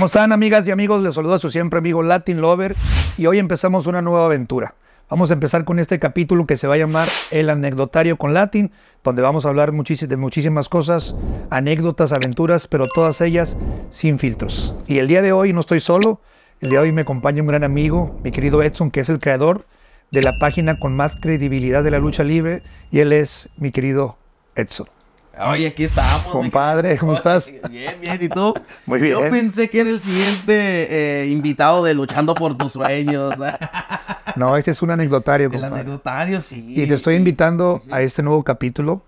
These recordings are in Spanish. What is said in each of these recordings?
¿Cómo están amigas y amigos? Les a su siempre amigo Latin Lover y hoy empezamos una nueva aventura. Vamos a empezar con este capítulo que se va a llamar El anecdotario con Latin, donde vamos a hablar de muchísimas cosas, anécdotas, aventuras, pero todas ellas sin filtros. Y el día de hoy no estoy solo, el día de hoy me acompaña un gran amigo, mi querido Edson, que es el creador de la página con más credibilidad de la lucha libre, y él es mi querido Edson. Oye, aquí estamos. Compadre, ¿cómo estás? Bien, bien, ¿y tú? Muy bien. Yo pensé que era el siguiente eh, invitado de Luchando por tus sueños. no, este es un anecdotario, El anecdotario, sí. Y te estoy invitando a este nuevo capítulo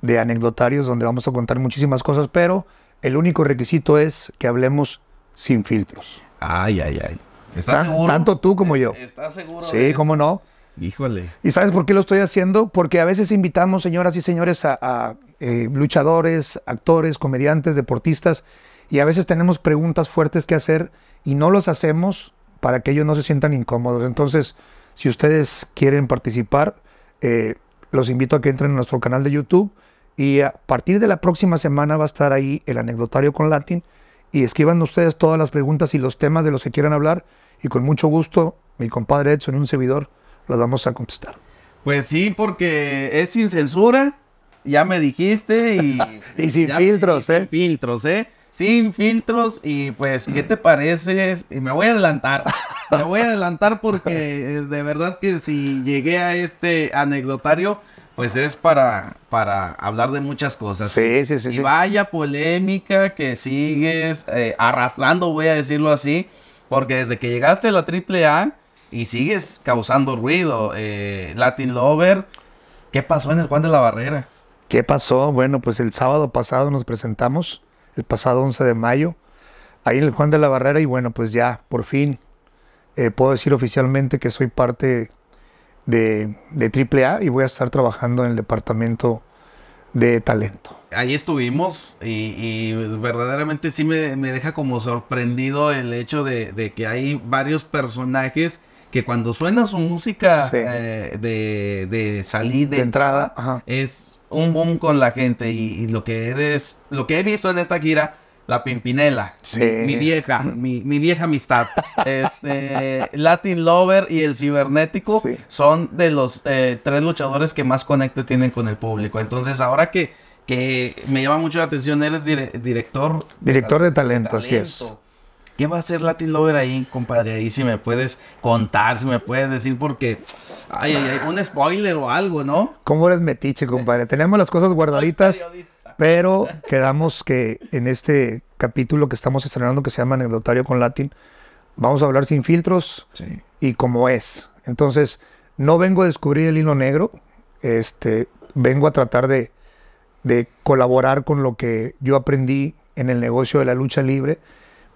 de anecdotarios donde vamos a contar muchísimas cosas, pero el único requisito es que hablemos sin filtros. Ay, ay, ay. ¿Estás seguro? Tanto tú como yo. ¿Estás seguro? Sí, cómo no. Híjole. ¿Y sabes por qué lo estoy haciendo? Porque a veces invitamos, señoras y señores, a eh, luchadores, actores, comediantes, deportistas, y a veces tenemos preguntas fuertes que hacer y no los hacemos para que ellos no se sientan incómodos. Entonces, si ustedes quieren participar, eh, los invito a que entren en nuestro canal de YouTube y a partir de la próxima semana va a estar ahí el anecdotario con Latin y escriban ustedes todas las preguntas y los temas de los que quieran hablar y con mucho gusto mi compadre Edson y un servidor las vamos a contestar. Pues sí, porque es sin censura ya me dijiste y... y sin filtros, ¿eh? Sin filtros, ¿eh? Sin filtros y pues, ¿qué te parece? Y me voy a adelantar. me voy a adelantar porque eh, de verdad que si llegué a este anecdotario, pues es para, para hablar de muchas cosas. Sí, sí, sí. Y vaya polémica que sigues eh, arrastrando, voy a decirlo así, porque desde que llegaste a la AAA y sigues causando ruido, eh, Latin Lover, ¿qué pasó en el Juan de la Barrera? ¿Qué pasó? Bueno, pues el sábado pasado nos presentamos, el pasado 11 de mayo, ahí en el Juan de la Barrera y bueno, pues ya, por fin, eh, puedo decir oficialmente que soy parte de, de AAA y voy a estar trabajando en el departamento de talento. Ahí estuvimos y, verdaderamente sí me, deja como sorprendido el hecho de, que hay varios personajes que cuando suena su música eh, de, de salida, de entrada, es un boom con la gente y, lo que eres, lo que he visto en esta gira, la Pimpinela, mi, vieja, mi, vieja amistad, este, Latin Lover y el Cibernético son de los eh, tres luchadores que más conecte tienen con el público. Entonces, ahora que, que me llama mucho la atención, él es director. Director de, talento, es. ¿Qué va a hacer Latin Lover ahí, compadre? Ahí si me puedes contar, si me puedes decir, porque. hay ay, un spoiler o algo, ¿no? ¿Cómo eres metiche, compadre? Tenemos las cosas guardaditas, pero quedamos que en este capítulo que estamos estrenando, que se llama Anecdotario con Latin, vamos a hablar sin filtros y como es. Entonces, no vengo a descubrir el hilo negro, este, vengo a tratar de colaborar con lo que yo aprendí en el negocio de la lucha libre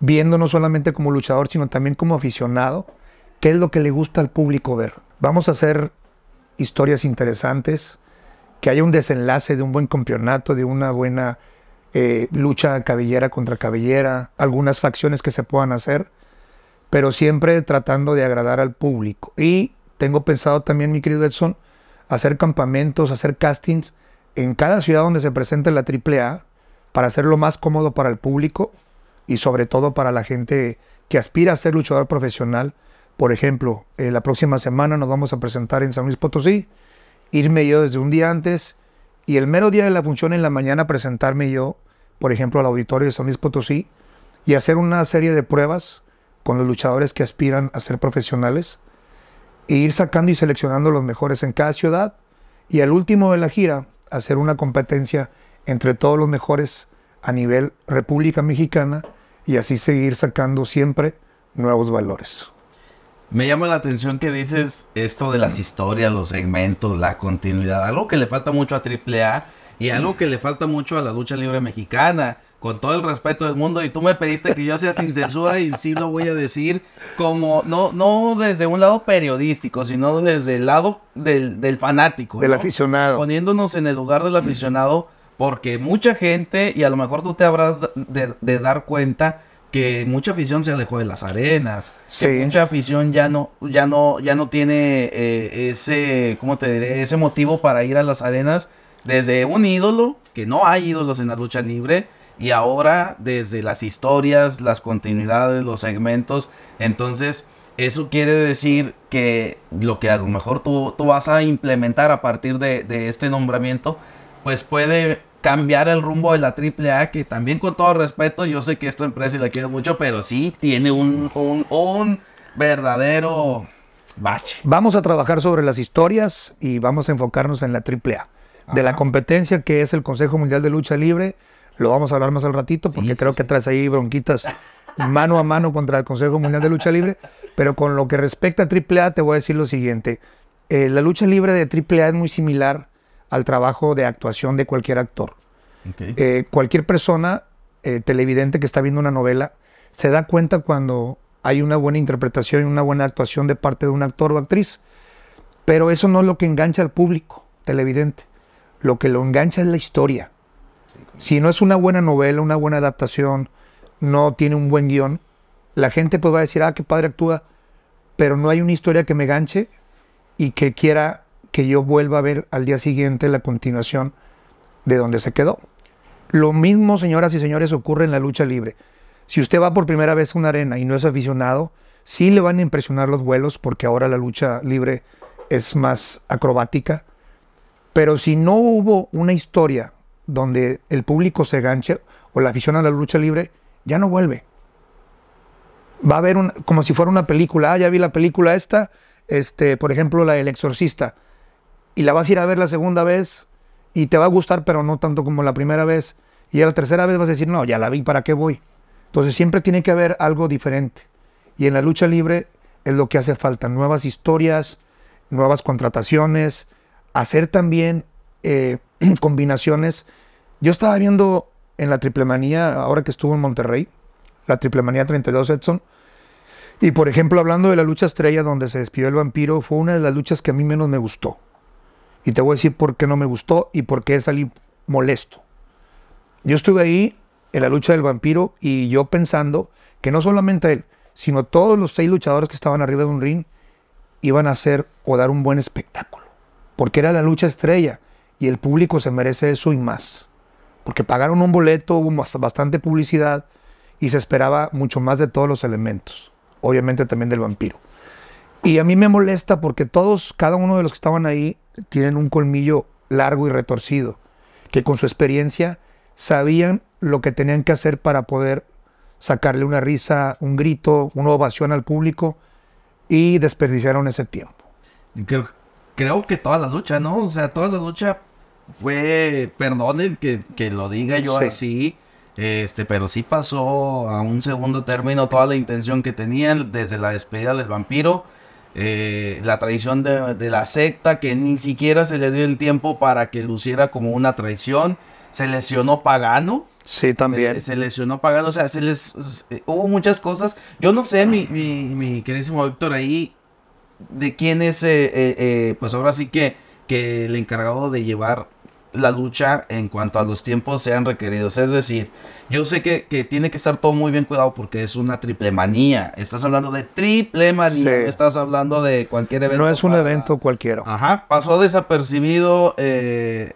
viendo no solamente como luchador, sino también como aficionado, qué es lo que le gusta al público ver. Vamos a hacer historias interesantes, que haya un desenlace de un buen campeonato, de una buena eh, lucha cabellera contra cabellera, algunas facciones que se puedan hacer, pero siempre tratando de agradar al público. Y tengo pensado también, mi querido Edson, hacer campamentos, hacer castings en cada ciudad donde se presente la AAA para hacerlo más cómodo para el público y sobre todo para la gente que aspira a ser luchador profesional. Por ejemplo, eh, la próxima semana nos vamos a presentar en San Luis Potosí, irme yo desde un día antes y el mero día de la función en la mañana presentarme yo, por ejemplo, al auditorio de San Luis Potosí y hacer una serie de pruebas con los luchadores que aspiran a ser profesionales e ir sacando y seleccionando los mejores en cada ciudad y al último de la gira hacer una competencia entre todos los mejores a nivel República Mexicana y así seguir sacando siempre nuevos valores. Me llama la atención que dices esto de las historias, los segmentos, la continuidad, algo que le falta mucho a AAA y algo que le falta mucho a la lucha libre mexicana, con todo el respeto del mundo. Y tú me pediste que yo sea sin censura y sí lo voy a decir como, no, no desde un lado periodístico, sino desde el lado del, fanático. Del aficionado. Poniéndonos en el lugar del aficionado porque mucha gente, y a lo mejor tú te habrás de, dar cuenta, que mucha afición se alejó de las arenas, sí. mucha afición ya no, ya no, ya no tiene eh, ese, ¿cómo te Ese motivo para ir a las arenas desde un ídolo, que no hay ídolos en la lucha libre, y ahora desde las historias, las continuidades, los segmentos, entonces eso quiere decir que lo que a lo mejor tú, vas a implementar a partir de este nombramiento, pues puede cambiar el rumbo de la AAA, que también con todo respeto, yo sé que esta empresa y la quiero mucho, pero sí tiene un, un, un verdadero bache. Vamos a trabajar sobre las historias y vamos a enfocarnos en la AAA. De la competencia que es el Consejo Mundial de Lucha Libre, lo vamos a hablar más al ratito porque creo que traes ahí bronquitas mano a mano contra el Consejo Mundial de Lucha Libre. Pero con lo que respecta a AAA, te voy a decir lo siguiente. Eh, la lucha libre de AAA es muy similar al trabajo de actuación de cualquier actor. Eh, cualquier persona eh, televidente que está viendo una novela se da cuenta cuando hay una buena interpretación y una buena actuación de parte de un actor o actriz. Pero eso no es lo que engancha al público televidente. Lo que lo engancha es la historia. Si no es una buena novela, una buena adaptación, no tiene un buen guión, la gente pues va a decir, ah, qué padre actúa, pero no hay una historia que me ganche y que quiera que yo vuelva a ver al día siguiente la continuación de donde se quedó. Lo mismo, señoras y señores, ocurre en la lucha libre. Si usted va por primera vez a una arena y no es aficionado, sí le van a impresionar los vuelos porque ahora la lucha libre es más acrobática. Pero si no hubo una historia donde el público se ganche o la afición a la lucha libre, ya no vuelve. Va a haber un, como si fuera una película. Ah, ya vi la película esta, este, por ejemplo, la del exorcista y la vas a ir a ver la segunda vez y te va a gustar, pero no tanto como la primera vez. Y a la tercera vez vas a decir, no, ya la vi, ¿para qué voy? Entonces siempre tiene que haber algo diferente. Y en la lucha libre es lo que hace falta, nuevas historias, nuevas contrataciones, hacer también eh, combinaciones. Yo estaba viendo en la manía, ahora que estuvo en Monterrey, la triplemanía 32 Edson, y por ejemplo hablando de la lucha estrella donde se despidió el vampiro, fue una de las luchas que a mí menos me gustó. Y te voy a decir por qué no me gustó y por qué salí molesto. Yo estuve ahí en la lucha del vampiro y yo pensando que no solamente él, sino todos los seis luchadores que estaban arriba de un ring iban a hacer o dar un buen espectáculo. Porque era la lucha estrella y el público se merece eso y más. Porque pagaron un boleto, hubo bastante publicidad y se esperaba mucho más de todos los elementos. Obviamente también del vampiro. Y a mí me molesta porque todos, cada uno de los que estaban ahí, tienen un colmillo largo y retorcido, que con su experiencia sabían lo que tenían que hacer para poder sacarle una risa, un grito, una ovación al público y desperdiciaron ese tiempo. Creo, que toda la lucha, ¿no? O sea, toda la lucha fue, perdonen que, que lo diga yo así, este, pero sí pasó a un segundo término toda la intención que tenían desde la despedida del vampiro eh, la traición de, la secta, que ni siquiera se le dio el tiempo para que luciera como una traición. Se lesionó Pagano. Sí, también. Se, lesionó Pagano. O sea, se les, hubo muchas cosas. Yo no sé, mi, mi, queridísimo Víctor, ahí, de quién es, eh, eh, pues ahora sí que, que el encargado de llevar la lucha en cuanto a los tiempos sean requeridos. Es decir, yo sé que, tiene que estar todo muy bien cuidado porque es una triple manía. Estás hablando de triple manía. Estás hablando de cualquier evento. No es un evento cualquiera. Ajá. Pasó desapercibido eh, eh,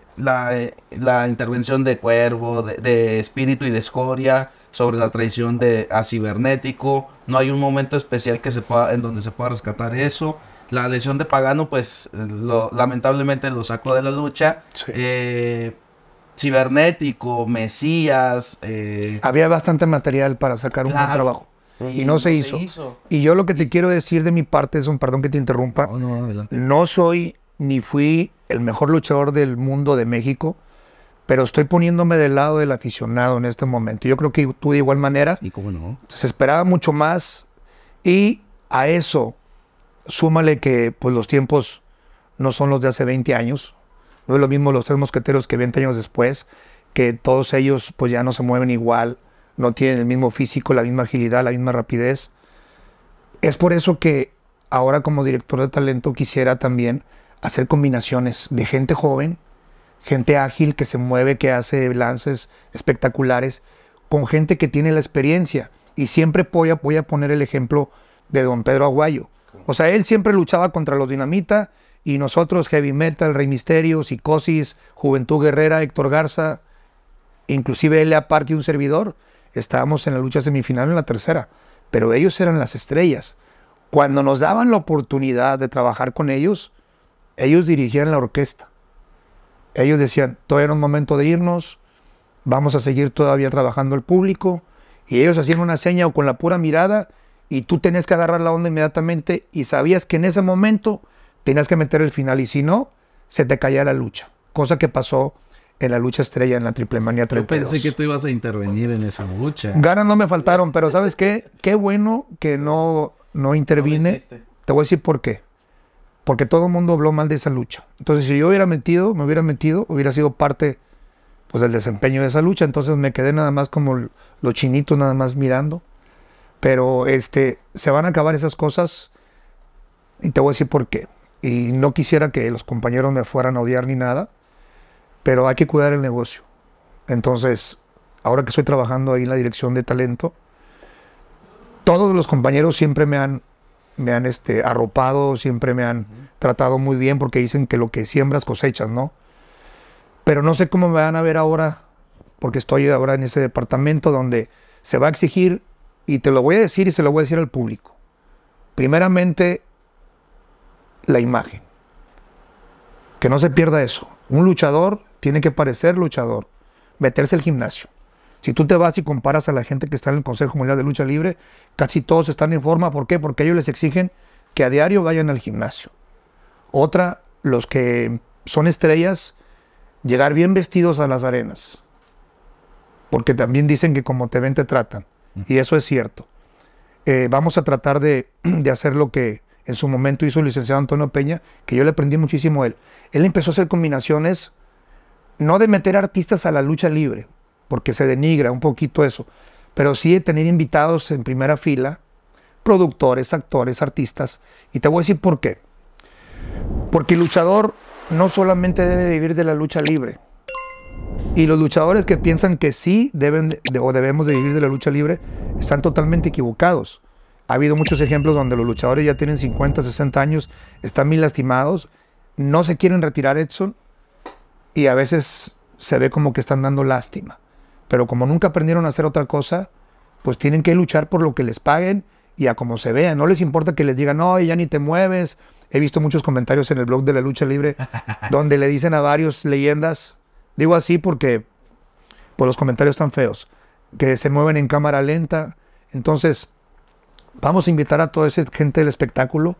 la, intervención de Cuervo, de, Espíritu y de Escoria sobre la traición de a Cibernético. No hay un momento especial que se pueda, en donde se pueda rescatar eso la lesión de Pagano, pues lamentablemente lo sacó de la lucha. Eh, cibernético, Mesías. Eh, Había bastante material para sacar un buen trabajo. Y, no, se, hizo. Y yo lo que te quiero decir de mi parte es un perdón que te interrumpa. No, soy ni fui el mejor luchador del mundo de México pero estoy poniéndome del lado del aficionado en este momento. Yo creo que tú de igual manera. ¿Y cómo no? Se esperaba mucho más y a eso súmale que pues, los tiempos no son los de hace 20 años, no es lo mismo los tres mosqueteros que 20 años después, que todos ellos pues ya no se mueven igual, no tienen el mismo físico, la misma agilidad, la misma rapidez. Es por eso que ahora como director de talento quisiera también hacer combinaciones de gente joven, gente ágil que se mueve, que hace lances espectaculares, con gente que tiene la experiencia. Y siempre voy a poner el ejemplo de don Pedro Aguayo. O sea, él siempre luchaba contra los dinamita y nosotros, Heavy Metal, Rey Misterio, Psicosis, Juventud Guerrera, Héctor Garza, inclusive él Park y un servidor, estábamos en la lucha semifinal en la tercera, pero ellos eran las estrellas. Cuando nos daban la oportunidad de trabajar con ellos, ellos dirigían la orquesta. Ellos decían, todavía era un momento de irnos, vamos a seguir todavía trabajando el público, y ellos hacían una seña o con la pura mirada y tú tenías que agarrar la onda inmediatamente y sabías que en ese momento tenías que meter el final y si no, se te caía la lucha, cosa que pasó en la lucha estrella en la Triple Manía 32. Yo pensé que tú ibas a intervenir en esa lucha. Ganas no me faltaron, pero ¿sabes qué? Qué bueno que no, no intervine. te voy a decir por qué. Porque todo el mundo habló mal de esa lucha. Entonces, si yo hubiera metido, me hubiera metido, hubiera sido parte pues del desempeño de esa lucha. Entonces me quedé nada más como los chinitos nada más mirando. Pero este, se van a acabar esas cosas y te voy a decir por qué. Y no quisiera que los compañeros me fueran a odiar ni nada, pero hay que cuidar el negocio. Entonces, ahora que estoy trabajando ahí en la dirección de talento, todos los compañeros siempre me han, me han este, arropado, siempre me han tratado muy bien porque dicen que lo que siembras cosechas, ¿no? Pero no sé cómo me van a ver ahora, porque estoy ahora en ese departamento donde se va a exigir y te lo voy a decir y se lo voy a decir al público. Primeramente, la imagen. Que no se pierda eso. Un luchador tiene que parecer luchador, meterse al gimnasio. Si tú te vas y comparas a la gente que está en el Consejo Mundial de Lucha Libre, casi todos están en forma. ¿Por qué? Porque ellos les exigen que a diario vayan al gimnasio. Otra, los que son estrellas, llegar bien vestidos a las arenas. Porque también dicen que como te ven te tratan. Y eso es cierto. Eh, vamos a tratar de, de, hacer lo que en su momento hizo el licenciado Antonio Peña, que yo le aprendí muchísimo a él. Él empezó a hacer combinaciones, no de meter artistas a la lucha libre, porque se denigra un poquito eso, pero sí de tener invitados en primera fila, productores, actores, artistas. Y te voy a decir por qué. Porque el luchador no solamente debe vivir de la lucha libre, y los luchadores que piensan que sí deben o debemos de vivir de la lucha libre están totalmente equivocados. Ha habido muchos ejemplos donde los luchadores ya tienen 50, 60 años, están muy lastimados, no se quieren retirar Edson y a veces se ve como que están dando lástima. Pero como nunca aprendieron a hacer otra cosa, pues tienen que luchar por lo que les paguen y a como se vea. No les importa que les digan, no, ya ni te mueves. He visto muchos comentarios en el blog de la lucha libre donde le dicen a varios leyendas Digo así porque por los comentarios tan feos, que se mueven en cámara lenta. Entonces, vamos a invitar a toda esa gente del espectáculo,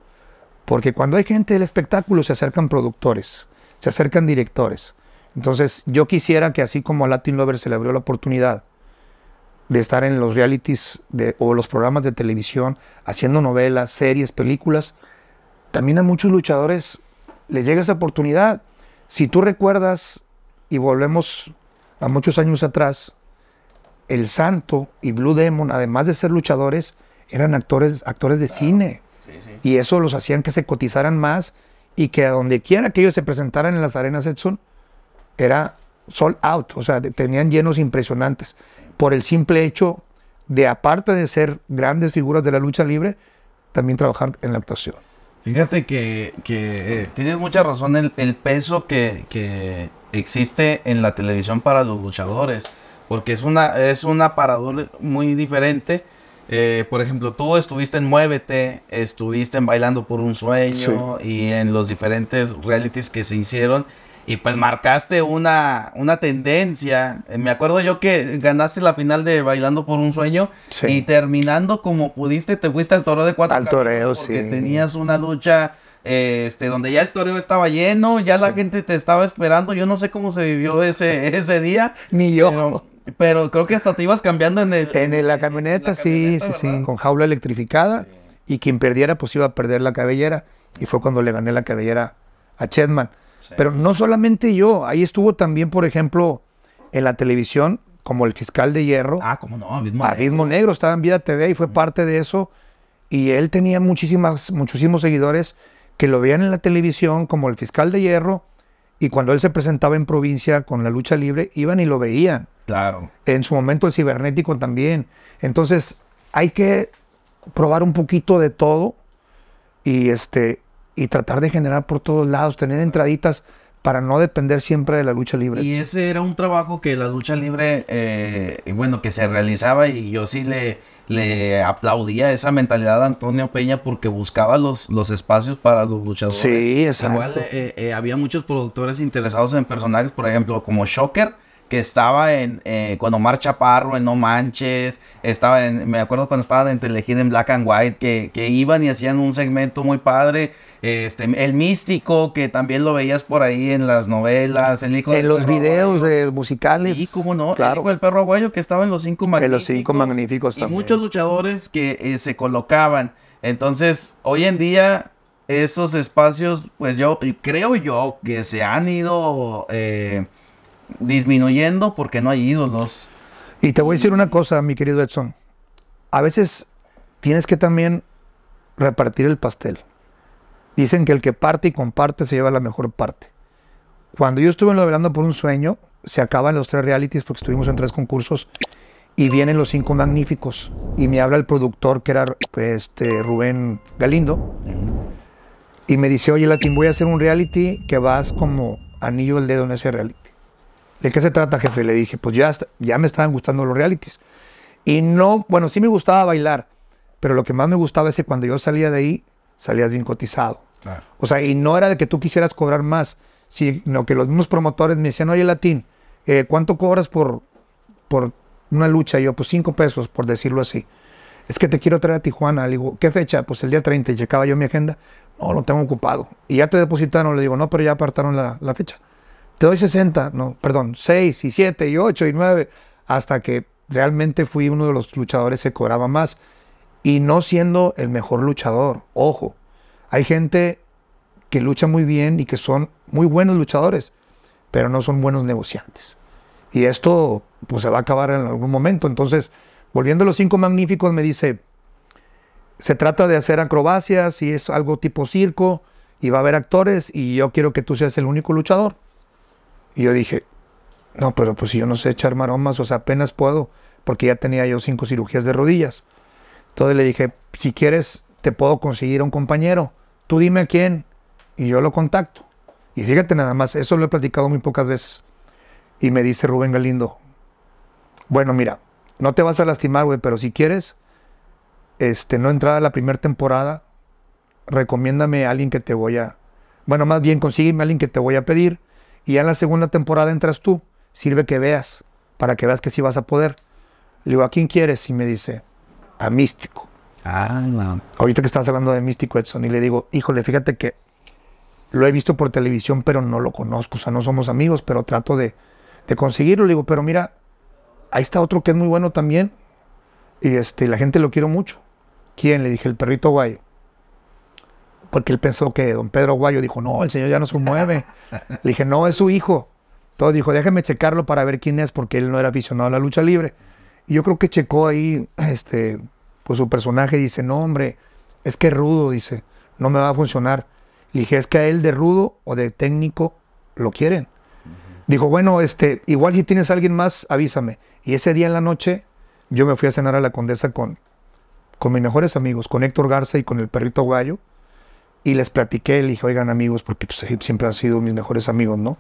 porque cuando hay gente del espectáculo se acercan productores, se acercan directores. Entonces, yo quisiera que así como a Latin Lover se le abrió la oportunidad de estar en los realities o los programas de televisión, haciendo novelas, series, películas, también a muchos luchadores le llega esa oportunidad. Si tú recuerdas y volvemos a muchos años atrás, el Santo y Blue Demon, además de ser luchadores, eran actores, actores de cine. Y eso los hacían que se cotizaran más y que a donde quiera que ellos se presentaran en las arenas Edson, era sold out, o sea, tenían llenos impresionantes. Por el simple hecho de, aparte de ser grandes figuras de la lucha libre, también trabajar en la actuación. Fíjate que, que eh, tienes mucha razón el, el peso que existe en la televisión para los luchadores, porque es, una, es una aparador muy diferente. Eh, por ejemplo, tú estuviste en Muévete, estuviste en Bailando por un Sueño y en los diferentes realities que se hicieron. Y pues marcaste una, una tendencia. Eh, me acuerdo yo que ganaste la final de Bailando por un Sueño y terminando como pudiste, te fuiste al toro de cuatro. Al toreo, sí. Tenías una lucha este, donde ya el toreo estaba lleno, ya la gente te estaba esperando. Yo no sé cómo se vivió ese, ese día. Ni yo. Pero, creo que hasta te ibas cambiando en En la camioneta, sí, sí, sí. Con jaula electrificada. Y quien perdiera, pues iba a perder la cabellera. Y fue cuando le gané la cabellera a Chetman. Pero no solamente yo. Ahí estuvo también, por ejemplo, en la televisión, como el fiscal de hierro. Ah, como no, Abismo, Negro. Estaba en Vida TV y fue mm. parte de eso. Y él tenía muchísimas, muchísimos seguidores que lo veían en la televisión como el fiscal de hierro y cuando él se presentaba en provincia con la lucha libre, iban y lo veían. Claro. En su momento el cibernético también. Entonces, hay que probar un poquito de todo y este y tratar de generar por todos lados, tener entraditas para no depender siempre de la lucha libre. Y ese era un trabajo que la lucha libre, eh, bueno, que se realizaba y yo sí le, le aplaudía esa mentalidad a Antonio Peña porque buscaba los, los espacios para los luchadores. Sí, eh, eh, había muchos productores interesados en personajes, por ejemplo, como Shocker que estaba en eh, cuando Marcha Parro, en No Manches, estaba en, me acuerdo cuando estaba entre elegir en Black and White, que, iban y hacían un segmento muy padre, este, El Místico, que también lo veías por ahí en las novelas, En los videos musicales. Sí, cómo no, claro. el hijo perro aguayo que estaba en Los Cinco Magníficos. Los Cinco Magníficos Y muchos luchadores que eh, se colocaban. Entonces, hoy en día esos espacios, pues yo creo yo que se han ido... Eh, disminuyendo porque no hay ídolos. Y te voy a decir una cosa, mi querido Edson. A veces tienes que también repartir el pastel. Dicen que el que parte y comparte se lleva la mejor parte. Cuando yo estuve hablando por un sueño, se acaban los tres realities porque estuvimos en tres concursos y vienen los cinco magníficos. Y me habla el productor, que era este, Rubén Galindo, y me dice, oye Latin, voy a hacer un reality que vas como anillo del dedo en ese reality. ¿De qué se trata, jefe? Le dije, pues ya, ya me estaban gustando los realities. Y no, bueno, sí me gustaba bailar, pero lo que más me gustaba es que cuando yo salía de ahí, salías bien cotizado. O sea, y no era de que tú quisieras cobrar más, sino que los mismos promotores me decían, oye, Latín, eh, ¿cuánto cobras por, por una lucha? yo, pues cinco pesos, por decirlo así. Es que te quiero traer a Tijuana. Le digo, ¿qué fecha? Pues el día 30. Y checaba yo mi agenda. No, lo tengo ocupado. Y ya te depositaron. Le digo, no, pero ya apartaron la fecha te doy 60, no, perdón, 6 y 7 y 8 y 9, hasta que realmente fui uno de los luchadores que cobraba más. Y no siendo el mejor luchador, ojo, hay gente que lucha muy bien y que son muy buenos luchadores, pero no son buenos negociantes. Y esto pues se va a acabar en algún momento. Entonces, volviendo a los cinco magníficos, me dice, se trata de hacer acrobacias y es algo tipo circo y va a haber actores y yo quiero que tú seas el único luchador. Y yo dije, no, pero pues si yo no sé echar maromas, o sea, apenas puedo, porque ya tenía yo cinco cirugías de rodillas. Entonces le dije, si quieres, te puedo conseguir un compañero. Tú dime a quién y yo lo contacto. Y fíjate nada más, eso lo he platicado muy pocas veces. Y me dice Rubén Galindo, bueno, mira, no te vas a lastimar, güey, pero si quieres, este, no entrada a la primera temporada, recomiéndame a alguien que te voy a... Bueno, más bien consígueme a alguien que te voy a pedir y ya en la segunda temporada entras tú, sirve que veas, para que veas que sí vas a poder. Le digo, ¿a quién quieres? Y me dice, a Místico. Ah, no. Ahorita que estabas hablando de Místico Edson, y le digo, híjole, fíjate que lo he visto por televisión, pero no lo conozco, o sea, no somos amigos, pero trato de, de conseguirlo. Le digo, pero mira, ahí está otro que es muy bueno también, y este, la gente lo quiere mucho. ¿Quién? Le dije, el perrito guayo porque él pensó que don Pedro Guayo dijo, no, el señor ya no se mueve. Le dije, no, es su hijo. Entonces dijo, déjeme checarlo para ver quién es, porque él no era aficionado a la lucha libre. Y yo creo que checó ahí, este, pues su personaje dice, no, hombre, es que rudo, dice, no me va a funcionar. Le dije, es que a él de rudo o de técnico lo quieren. Dijo, bueno, este, igual si tienes alguien más, avísame. Y ese día en la noche, yo me fui a cenar a la condesa con, con mis mejores amigos, con Héctor Garza y con el perrito Guayo. Y les platiqué, le dije, oigan amigos, porque pues, siempre han sido mis mejores amigos, ¿no?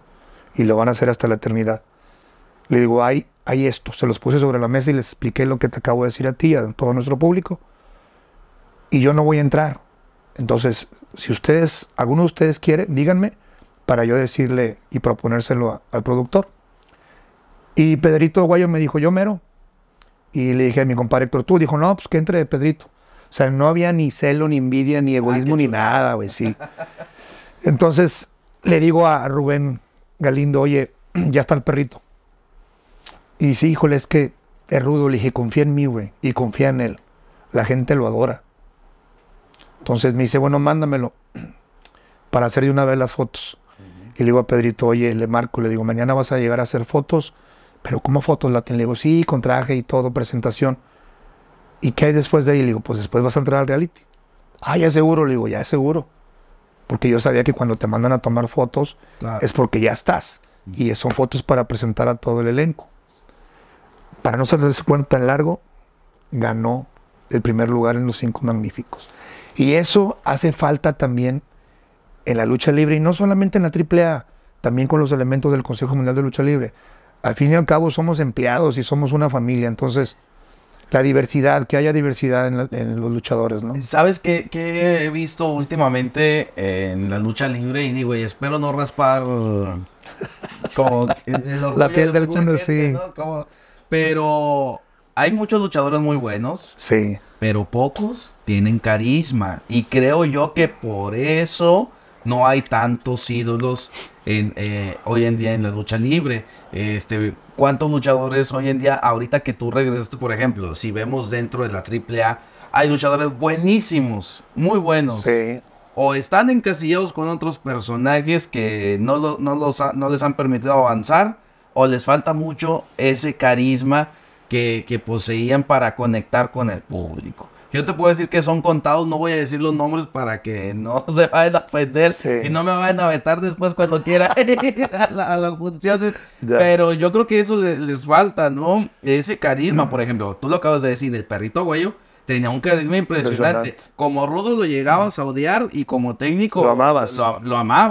Y lo van a hacer hasta la eternidad. Le digo, hay, hay esto. Se los puse sobre la mesa y les expliqué lo que te acabo de decir a ti y a todo nuestro público. Y yo no voy a entrar. Entonces, si ustedes, alguno de ustedes quiere, díganme para yo decirle y proponérselo al productor. Y Pedrito Guayo me dijo, yo mero. Y le dije a mi compadre Héctor, tú. Dijo, no, pues que entre Pedrito. O sea, no había ni celo, ni envidia, ni ah, egoísmo, ni nada, güey, sí. Entonces le digo a Rubén Galindo, oye, ya está el perrito. Y sí, híjole, es que es rudo. Le dije, confía en mí, güey, y confía en él. La gente lo adora. Entonces me dice, bueno, mándamelo para hacer de una vez las fotos. Y le digo a Pedrito, oye, le marco, le digo, mañana vas a llegar a hacer fotos, pero ¿cómo fotos, la Le digo, sí, con traje y todo, presentación. ¿Y qué hay después de ahí? Le digo, pues después vas a entrar al reality. Ah, ya es seguro, le digo, ya es seguro. Porque yo sabía que cuando te mandan a tomar fotos es porque ya estás. Y son fotos para presentar a todo el elenco. Para no ser ese cuento tan largo, ganó el primer lugar en los cinco magníficos. Y eso hace falta también en la lucha libre y no solamente en la AAA, también con los elementos del Consejo Mundial de Lucha Libre. Al fin y al cabo somos empleados y somos una familia, entonces la diversidad, que haya diversidad en, los luchadores, ¿no? ¿Sabes qué, he visto últimamente en la lucha libre? Y digo, y espero no raspar como la piel del chino, sí. pero hay muchos luchadores muy buenos. Sí. Pero pocos tienen carisma. Y creo yo que por eso no hay tantos ídolos en, eh, hoy en día en la lucha libre. Este, ¿Cuántos luchadores hoy en día, ahorita que tú regresaste, por ejemplo, si vemos dentro de la AAA, hay luchadores buenísimos, muy buenos. Sí. O están encasillados con otros personajes que no, les han permitido avanzar, o les falta mucho ese carisma que poseían para conectar con el público. Yo te puedo decir que son contados, no voy a decir los nombres para que no se vayan a ofender y no me vayan a vetar después cuando quiera a, las funciones. Pero yo creo que eso les, falta, ¿no? Ese carisma, por ejemplo, tú lo acabas de decir, el perrito güeyo tenía un carisma impresionante. Como Rudo lo llegabas a odiar y como técnico lo amabas.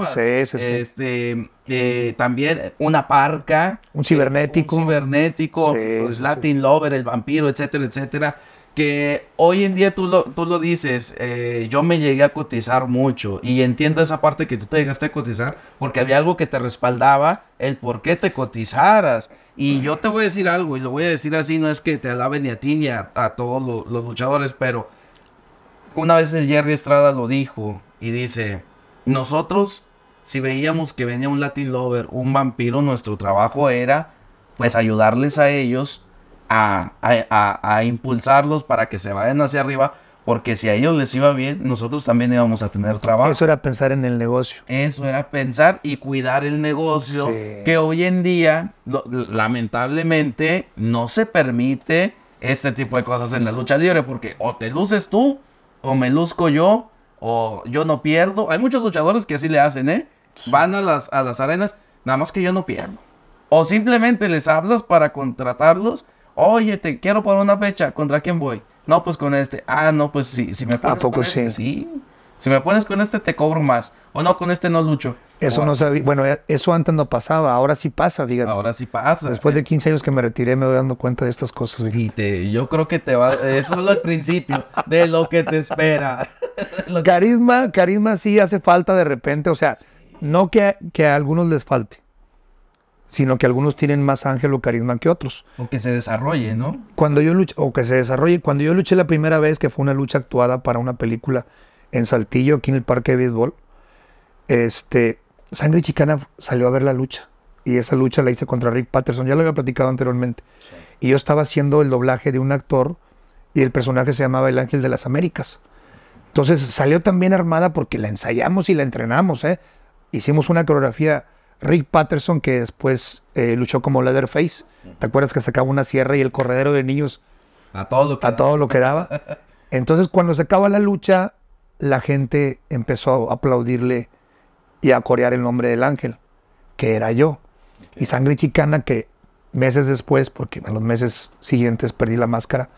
Sí, sí, sí. Este, eh, también una parca. Un cibernético. Un cibernético. Pues, Latin Lover, el vampiro, etcétera, etcétera que hoy en día tú lo, tú lo dices, eh, yo me llegué a cotizar mucho y entiendo esa parte que tú te llegaste a cotizar porque había algo que te respaldaba el por qué te cotizaras. Y yo te voy a decir algo y lo voy a decir así, no es que te alabe ni a ti ni a, todos los, los luchadores, pero una vez el Jerry Estrada lo dijo y dice, nosotros si veíamos que venía un Latin Lover, un vampiro, nuestro trabajo era pues ayudarles a ellos a, a, impulsarlos para que se vayan hacia arriba, porque si a ellos les iba bien, nosotros también íbamos a tener trabajo. Eso era pensar en el negocio. Eso era pensar y cuidar el negocio, que hoy en día, lamentablemente, no se permite este tipo de cosas en la lucha libre, porque o te luces tú, o me luzco yo, o yo no pierdo. Hay muchos luchadores que así le hacen, ¿eh? Van a las, a las arenas, nada más que yo no pierdo. O simplemente les hablas para contratarlos Oye, te quiero por una fecha. ¿Contra quién voy? No, pues con este. Ah, no, pues sí. Si me pones ¿A poco sí? Este, sí. Si me pones con este, te cobro más. O no, con este no lucho. Eso no sabía. Bueno, eh, eso antes no pasaba. Ahora sí pasa, diga. Ahora sí pasa. Después de 15 años que me retiré, me voy dando cuenta de estas cosas. Y yo creo que te va. Eso es el principio de lo que te espera. carisma, carisma sí hace falta de repente. O sea, no que, que a algunos les falte sino que algunos tienen más ángel o carisma que otros. O que se desarrolle, ¿no? Cuando yo luché, o que se desarrolle. Cuando yo luché la primera vez, que fue una lucha actuada para una película en Saltillo, aquí en el parque de béisbol, este, Sangre Chicana salió a ver la lucha. Y esa lucha la hice contra Rick Patterson, ya lo había platicado anteriormente. Y yo estaba haciendo el doblaje de un actor y el personaje se llamaba El Ángel de las Américas. Entonces salió también armada porque la ensayamos y la entrenamos, ¿eh? Hicimos una coreografía Rick Patterson, que después eh, luchó como Leatherface. ¿Te acuerdas que sacaba una sierra y el corredero de niños? A todo lo que, daba. Entonces, cuando se acaba la lucha, la gente empezó a aplaudirle y a corear el nombre del ángel, que era yo. Y Sangre Chicana, que meses después, porque en los meses siguientes perdí la máscara,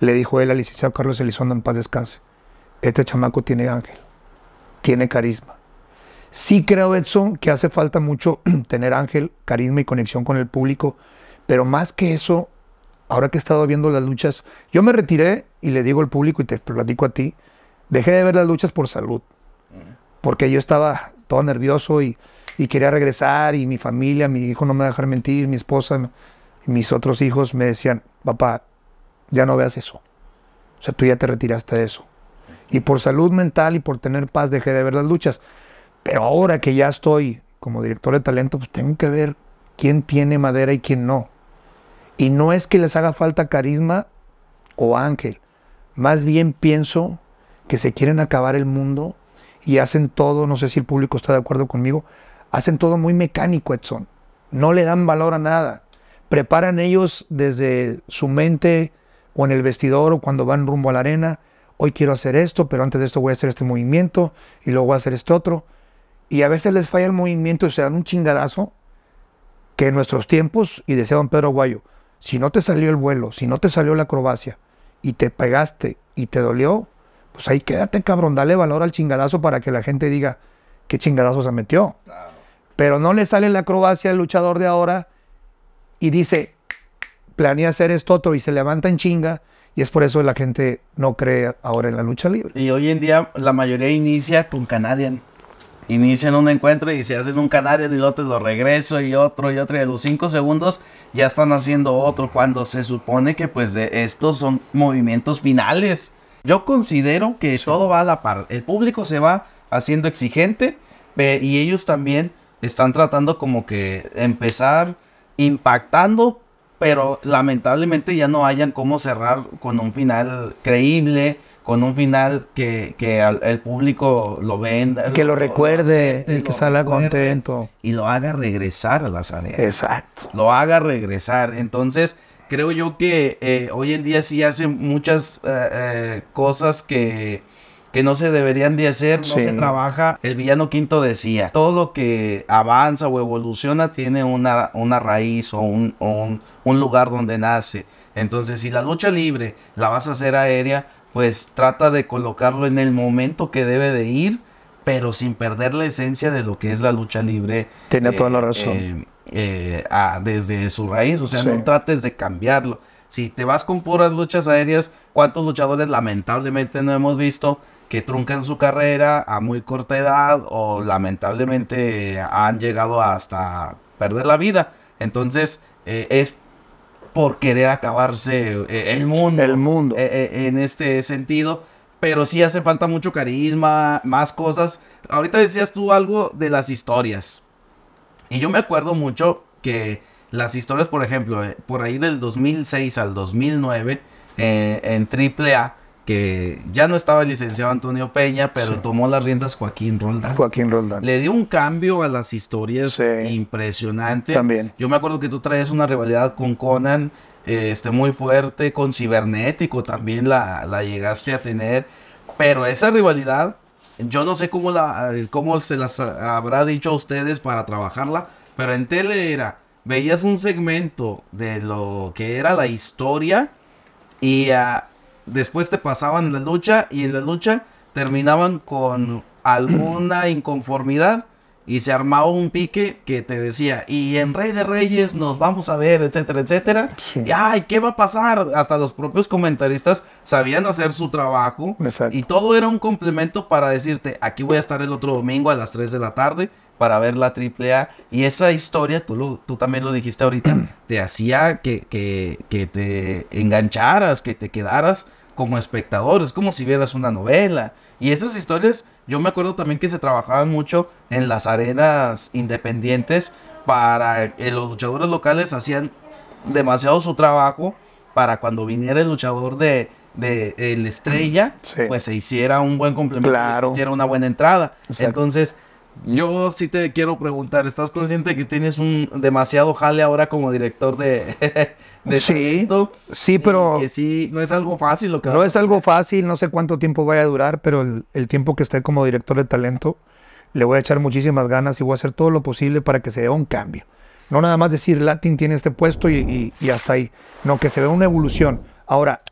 le dijo él al licenciado Carlos Elizondo en paz descanse, este chamaco tiene ángel, tiene carisma, Sí creo, Edson, que hace falta mucho tener ángel, carisma y conexión con el público, pero más que eso, ahora que he estado viendo las luchas, yo me retiré y le digo al público y te platico a ti, dejé de ver las luchas por salud, porque yo estaba todo nervioso y, quería regresar y mi familia, mi hijo no me va a dejar mentir, mi esposa y mis otros hijos me decían, papá, ya no veas eso, o sea, tú ya te retiraste de eso. Y por salud mental y por tener paz dejé de ver las luchas. Pero ahora que ya estoy como director de talento, pues tengo que ver quién tiene madera y quién no. Y no es que les haga falta carisma o ángel. Más bien pienso que se quieren acabar el mundo y hacen todo, no sé si el público está de acuerdo conmigo, hacen todo muy mecánico, Edson. No le dan valor a nada. Preparan ellos desde su mente o en el vestidor o cuando van rumbo a la arena. Hoy quiero hacer esto, pero antes de esto voy a hacer este movimiento y luego voy a hacer este otro y a veces les falla el movimiento y se dan un chingadazo que en nuestros tiempos, y decía don Pedro Guayo, si no te salió el vuelo, si no te salió la acrobacia y te pegaste y te dolió, pues ahí quédate cabrón, dale valor al chingadazo para que la gente diga qué chingadazo se metió. Pero no le sale la acrobacia al luchador de ahora y dice, planea hacer esto otro y se levanta en chinga. Y es por eso la gente no cree ahora en la lucha libre. Y hoy en día la mayoría inicia con Canadian inician un encuentro y se hacen un canario y te lo regreso y otro y otro y a los 5 segundos ya están haciendo otro cuando se supone que pues de estos son movimientos finales. Yo considero que todo va a la par. El público se va haciendo exigente y ellos también están tratando como que empezar impactando, pero lamentablemente ya no hayan cómo cerrar con un final creíble con un final que, el público lo venda. Que lo, recuerde y que salga contento. Y lo haga regresar a las arenas. Exacto. Lo haga regresar. Entonces, creo yo que eh, hoy en día sí hacen muchas eh, eh, cosas que, que no se deberían de hacer, no se trabaja. El villano quinto decía, todo lo que avanza o evoluciona tiene una, raíz o un, un lugar donde nace. Entonces, si la lucha libre la vas a hacer aérea, pues trata de colocarlo en el momento que debe de ir, pero sin perder la esencia de lo que es la lucha libre. Tiene toda la eh, razón. Eh, eh, desde su raíz, o sea, no trates de cambiarlo. Si te vas con puras luchas aéreas, ¿cuántos luchadores lamentablemente no hemos visto que truncan su carrera a muy corta edad o lamentablemente han llegado hasta perder la vida? Entonces, es por querer acabarse eh, el mundo. El mundo. Eh, eh, en este sentido. Pero sí hace falta mucho carisma, más cosas. Ahorita decías tú algo de las historias. Y yo me acuerdo mucho que las historias, por ejemplo, por ahí del 2006 al 2009, en en AAA, que ya no estaba licenciado Antonio Peña, pero tomó las riendas Joaquín Roldán. Joaquín Roldán. Le dio un cambio a las historias impresionantes. También. Yo me acuerdo que tú traes una rivalidad con Conan, eh, este, muy fuerte, con Cibernético también la, la llegaste a tener. Pero esa rivalidad, yo no sé cómo, la, eh, cómo se las habrá dicho a ustedes para trabajarla, pero en tele era, veías un segmento de lo que era la historia y... a después te pasaban la lucha y en la lucha terminaban con alguna inconformidad y se armaba un pique que te decía, y en Rey de Reyes nos vamos a ver, etcétera, etcétera. Y, ay, ¿qué va a pasar? Hasta los propios comentaristas sabían hacer su trabajo. Y todo era un complemento para decirte, aquí voy a estar el otro domingo a las 3 de la tarde para ver la AAA. Y esa historia, tú, tú también lo dijiste ahorita, te hacía que, que, que te engancharas, que te quedaras como espectador, es como si vieras una novela. Y esas historias, yo me acuerdo también que se trabajaban mucho en las arenas independientes para que los luchadores locales hacían demasiado su trabajo para cuando viniera el luchador de, de, la estrella, pues se hiciera un buen complemento, se hiciera una buena entrada. Entonces, yo sí te quiero preguntar, ¿estás consciente que tienes un demasiado jale ahora como director de, de sí, talento? Sí, pero... Que sí, no es algo fácil lo que... No es algo fácil, no sé cuánto tiempo vaya a durar, pero el, tiempo que esté como director de talento, le voy a echar muchísimas ganas y voy a hacer todo lo posible para que se vea un cambio. No nada más decir, Latin tiene este puesto y, y hasta ahí. No, que se vea una evolución. Ahora,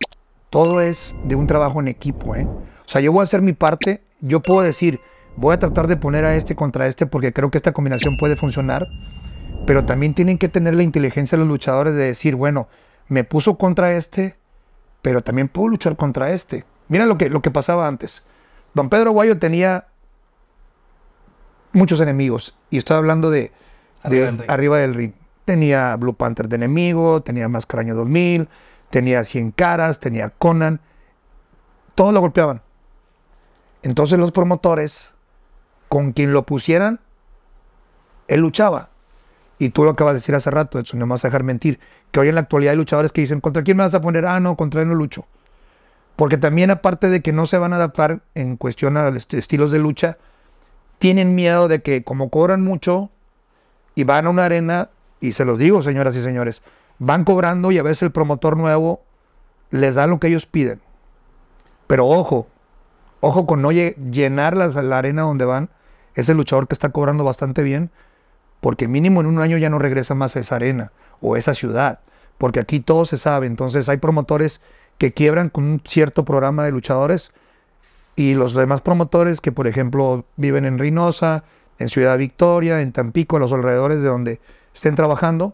todo es de un trabajo en equipo, ¿eh? O sea, yo voy a hacer mi parte, yo puedo decir voy a tratar de poner a este contra este porque creo que esta combinación puede funcionar. Pero también tienen que tener la inteligencia los luchadores de decir, bueno, me puso contra este, pero también puedo luchar contra este. Mira lo que, lo que pasaba antes. Don Pedro Guayo tenía muchos enemigos. Y estoy hablando de arriba, del, ring. Tenía Blue Panther de enemigo, tenía Mascaraño 2000, tenía 100 caras, tenía Conan. Todos lo golpeaban. Entonces los promotores con quien lo pusieran, él luchaba. Y tú lo acabas de decir hace rato, eso no me vas a dejar mentir, que hoy en la actualidad hay luchadores que dicen, ¿contra quién me vas a poner? Ah, no, contra él no lucho. Porque también aparte de que no se van a adaptar en cuestión a los estilos de lucha, tienen miedo de que como cobran mucho y van a una arena, y se los digo, señoras y señores, van cobrando y a veces el promotor nuevo les da lo que ellos piden. Pero ojo, ojo con no llenar la arena donde van, es el luchador que está cobrando bastante bien, porque mínimo en un año ya no regresa más a esa arena o esa ciudad, porque aquí todo se sabe. Entonces hay promotores que quiebran con un cierto programa de luchadores y los demás promotores que, por ejemplo, viven en Reynosa, en Ciudad Victoria, en Tampico, a los alrededores de donde estén trabajando,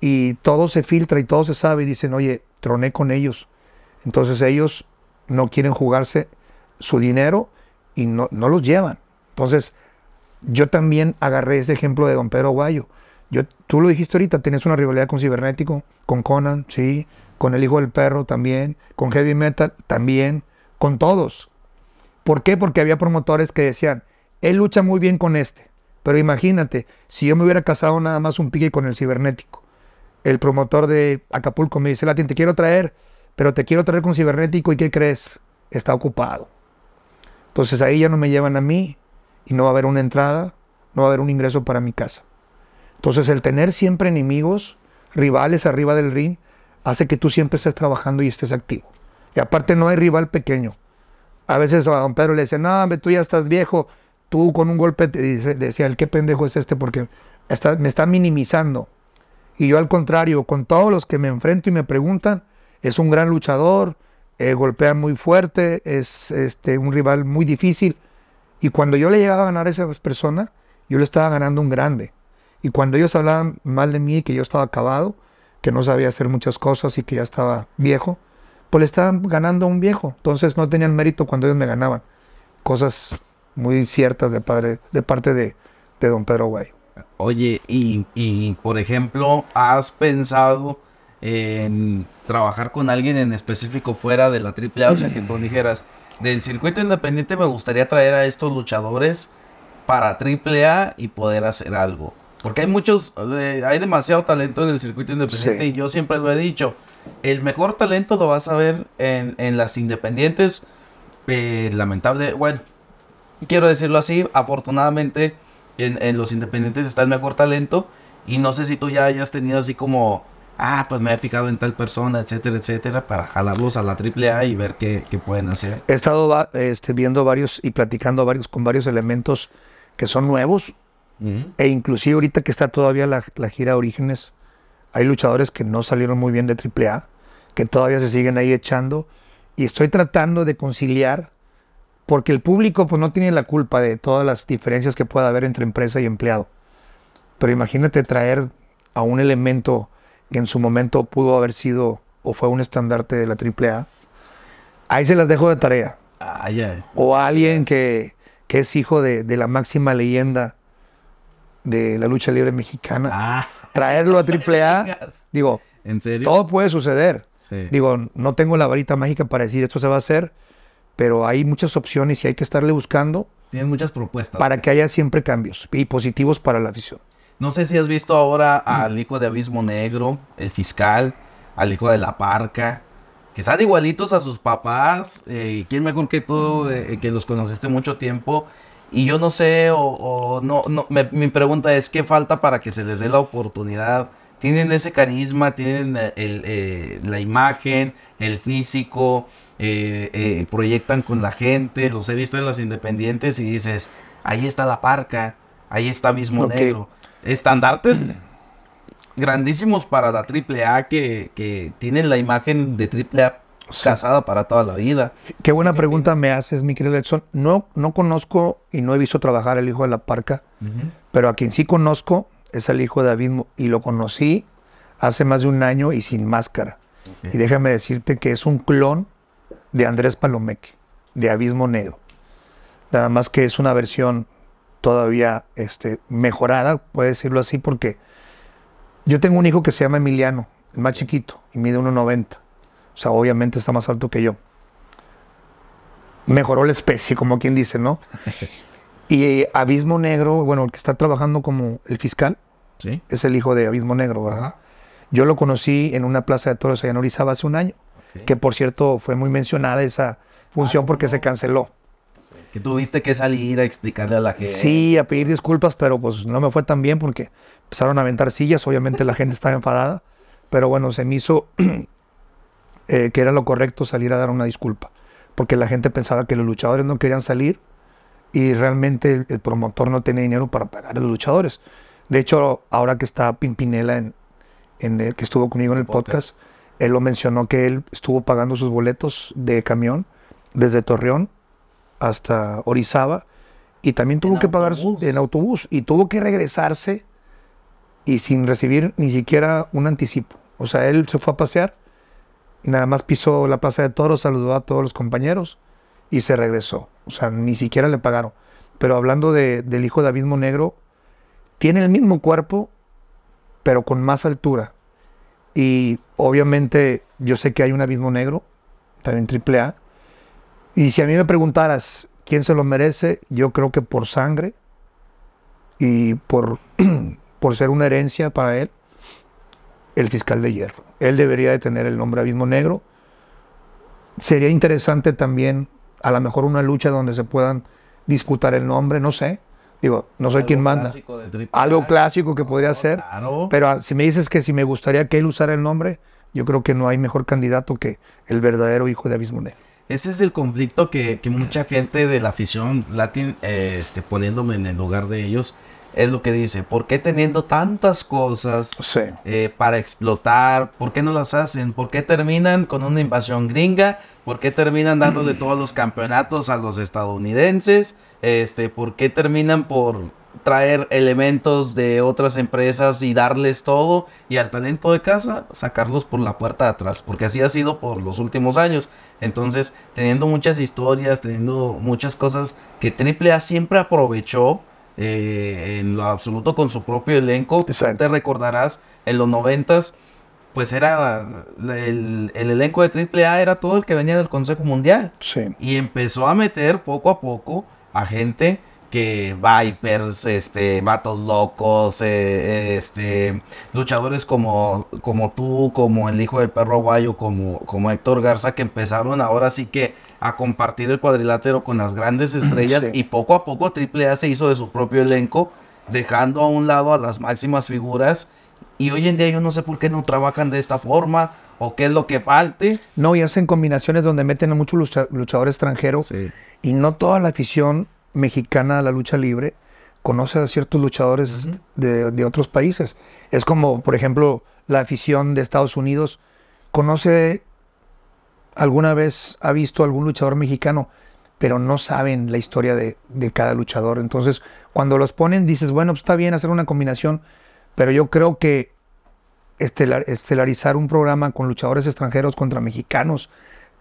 y todo se filtra y todo se sabe y dicen, oye, troné con ellos. Entonces ellos no quieren jugarse su dinero y no, no los llevan. Entonces, yo también agarré ese ejemplo de don Pedro Guayo. Yo, tú lo dijiste ahorita, tienes una rivalidad con Cibernético, con Conan, sí, con El Hijo del Perro también, con Heavy Metal también, con todos. ¿Por qué? Porque había promotores que decían, él lucha muy bien con este, pero imagínate, si yo me hubiera casado nada más un pique con el Cibernético, el promotor de Acapulco me dice, Latin, te quiero traer, pero te quiero traer con Cibernético y ¿qué crees? Está ocupado. Entonces ahí ya no me llevan a mí, y no va a haber una entrada, no va a haber un ingreso para mi casa. Entonces el tener siempre enemigos, rivales arriba del ring, hace que tú siempre estés trabajando y estés activo. Y aparte no hay rival pequeño. A veces a don Pedro le dicen, no, tú ya estás viejo, tú con un golpe te dice, decía, el qué pendejo es este porque me está minimizando. Y yo al contrario, con todos los que me enfrento y me preguntan, es un gran luchador, eh, golpea muy fuerte, es este, un rival muy difícil. Y cuando yo le llegaba a ganar a esa persona, yo le estaba ganando un grande. Y cuando ellos hablaban mal de mí, que yo estaba acabado, que no sabía hacer muchas cosas y que ya estaba viejo, pues le estaban ganando a un viejo. Entonces no tenían mérito cuando ellos me ganaban. Cosas muy ciertas de, padre, de parte de, don Pedro Guay. Oye, y, por ejemplo, ¿has pensado en trabajar con alguien en específico fuera de la A O sea, que tú dijeras, del circuito independiente me gustaría traer a estos luchadores para AAA y poder hacer algo. Porque hay muchos, eh, hay demasiado talento en el circuito independiente y yo siempre lo he dicho, el mejor talento lo vas a ver en, las independientes. Eh, lamentable, bueno, quiero decirlo así, afortunadamente en, en los independientes está el mejor talento y no sé si tú ya hayas tenido así como ah, pues me he fijado en tal persona, etcétera, etcétera, para jalarlos a la AAA y ver qué, pueden hacer. He estado este, viendo varios y platicando varios con varios elementos que son nuevos. E inclusive ahorita que está todavía la, gira Orígenes, hay luchadores que no salieron muy bien de AAA, que todavía se siguen ahí echando. Y estoy tratando de conciliar, porque el público pues, no tiene la culpa de todas las diferencias que pueda haber entre empresa y empleado. Pero imagínate traer a un elemento que en su momento pudo haber sido o fue un estandarte de la AAA, ahí se las dejo de tarea. Ah, o alguien que, es hijo de, la máxima leyenda de la lucha libre mexicana. Ah. Traerlo a AAA, digo, todo puede suceder. Digo, no tengo la varita mágica para decir esto se va a hacer, pero hay muchas opciones y hay que estarle buscando. Tienes muchas propuestas. Para que haya siempre cambios y positivos para la afición. No sé si has visto ahora mm. al hijo de Abismo Negro, el fiscal, al hijo de la parca, que están igualitos a sus papás. Eh, ¿Quién mejor que tú, mm. eh, que los conociste mucho tiempo? Y yo no sé, o, no, mi pregunta es, ¿qué falta para que se les dé la oportunidad? Tienen ese carisma, tienen eh, eh, la imagen, el físico, proyectan con la gente, los he visto en las independientes y dices, ahí está la parca, ahí está Abismo negro estandartes mm. grandísimos para la AAA que, tienen la imagen de AAA casada para toda la vida. Qué buena pregunta me haces, mi querido Edson. No, no conozco y no he visto trabajar al hijo de la parca, pero a quien sí conozco es el hijo de Abismo, y lo conocí hace más de un año y sin máscara. Y déjame decirte que es un clon de Andrés Palomeque, de Abismo Negro. Nada más que es una versión todavía este, mejorada, puede decirlo así, porque yo tengo un hijo que se llama Emiliano, el más chiquito, y mide 1,90. O sea, obviamente está más alto que yo. Mejoró la especie, como quien dice, ¿no? Y Abismo Negro, bueno, el que está trabajando como el fiscal, ¿Sí? es el hijo de Abismo Negro, Yo lo conocí en una plaza de toros allá hace un año, que por cierto fue muy mencionada esa función ah, porque se canceló que tuviste que salir a explicarle a la gente. Sí, a pedir disculpas, pero pues no me fue tan bien porque empezaron a aventar sillas, obviamente la gente estaba enfadada, pero bueno, se me hizo eh, que era lo correcto salir a dar una disculpa, porque la gente pensaba que los luchadores no querían salir y realmente el, promotor no tenía dinero para pagar a los luchadores. De hecho, ahora que está Pimpinela en, en que estuvo conmigo en el podcast, él lo mencionó que él estuvo pagando sus boletos de camión desde Torreón hasta Orizaba y también tuvo que pagar en autobús y tuvo que regresarse y sin recibir ni siquiera un anticipo. O sea, él se fue a pasear, nada más pisó la Plaza de Toros, saludó a todos los compañeros y se regresó. O sea, ni siquiera le pagaron. Pero hablando del hijo de Abismo Negro, tiene el mismo cuerpo, pero con más altura. Y obviamente yo sé que hay un Abismo Negro, también triple A, y si a mí me preguntaras quién se lo merece, yo creo que por sangre y por, por ser una herencia para él, el fiscal de hierro. Él debería de tener el nombre Abismo Negro. Sería interesante también, a lo mejor una lucha donde se puedan disputar el nombre, no sé. Digo, no sé quién manda. Algo clásico que podría ser. Pero ah, si me dices que si me gustaría que él usara el nombre, yo creo que no hay mejor candidato que el verdadero hijo de Abismo Negro. Ese es el conflicto que, mucha gente de la afición latín eh, este, poniéndome en el lugar de ellos, es lo que dice. ¿Por qué teniendo tantas cosas eh, para explotar? ¿Por qué no las hacen? ¿Por qué terminan con una invasión gringa? ¿Por qué terminan dándole todos los campeonatos a los estadounidenses? Este, ¿Por qué terminan por traer elementos de otras empresas y darles todo y al talento de casa sacarlos por la puerta de atrás, porque así ha sido por los últimos años. Entonces, teniendo muchas historias, teniendo muchas cosas que AAA siempre aprovechó eh, en lo absoluto con su propio elenco, te recordarás en los noventas pues era el, elenco de AAA era todo el que venía del Consejo Mundial. Y empezó a meter poco a poco a gente que Vipers, este, matos Locos, eh, eh, este, luchadores como, como tú, como el hijo del perro guayo, como, como Héctor Garza, que empezaron ahora sí que a compartir el cuadrilátero con las grandes estrellas y poco a poco AAA se hizo de su propio elenco, dejando a un lado a las máximas figuras. Y hoy en día yo no sé por qué no trabajan de esta forma o qué es lo que falte. No, y hacen combinaciones donde meten a muchos luchadores extranjeros y no toda la afición mexicana a la lucha libre conoce a ciertos luchadores de, otros países. Es como, por ejemplo, la afición de Estados Unidos conoce, alguna vez ha visto algún luchador mexicano, pero no saben la historia de, cada luchador. Entonces, cuando los ponen, dices, bueno, pues, está bien hacer una combinación, pero yo creo que estelarizar un programa con luchadores extranjeros contra mexicanos,